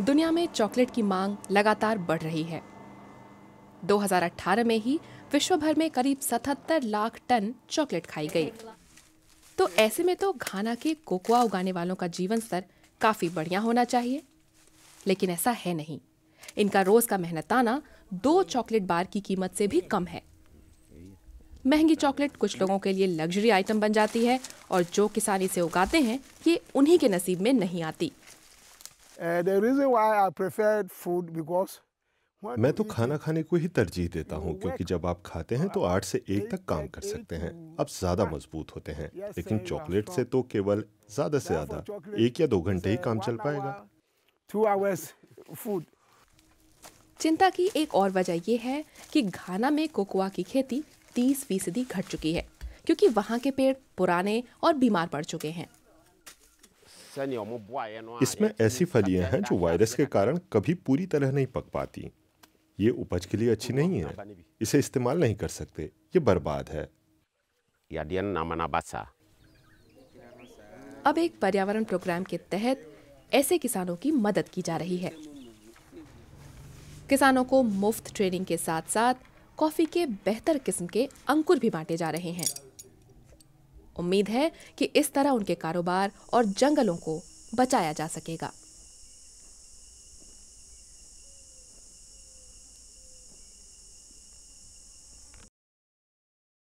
दुनिया में चॉकलेट की मांग लगातार बढ़ रही है 2018 में ही विश्व भर में करीब 77 लाख टन चॉकलेट खाई गई तो ऐसे में तो घाना के कोकोआ उगाने वालों का जीवन स्तर काफ़ी बढ़िया होना चाहिए लेकिन ऐसा है नहीं इनका रोज़ का मेहनताना दो चॉकलेट बार की कीमत से भी कम है महंगी चॉकलेट कुछ लोगों के लिए लग्जरी आइटम बन जाती है और जो किसान इसे उगाते हैं ये उन्हीं के नसीब में नहीं आती Eh, मैं तो खाना खाने को ही तरजीह देता हूँ क्योंकि जब आप खाते हैं तो आठ से एक तक काम कर सकते हैं आप ज़्यादा मजबूत होते हैं लेकिन चॉकलेट से तो केवल ज़्यादा से ज़्यादा एक या दो घंटे ही uh, काम चल पाएगा चिंता की एक और वजह यह है कि घाना में कोकोआ की खेती तीस फीसदी घट चुकी है क्योंकि वहाँ के पेड़ पुराने और बीमार पड़ चुके हैं इसमें ऐसी फलियां हैं जो वायरस के कारण कभी पूरी तरह नहीं पक पाती ये उपज के लिए अच्छी नहीं है इसे इस्तेमाल नहीं कर सकते ये बर्बाद है अब एक पर्यावरण प्रोग्राम के तहत ऐसे किसानों की मदद की जा रही है किसानों को मुफ्त ट्रेनिंग के साथ साथ कॉफी के बेहतर किस्म के अंकुर भी बांटे जा रहे हैं उम्मीद है कि इस तरह उनके कारोबार और जंगलों को बचाया जा सकेगा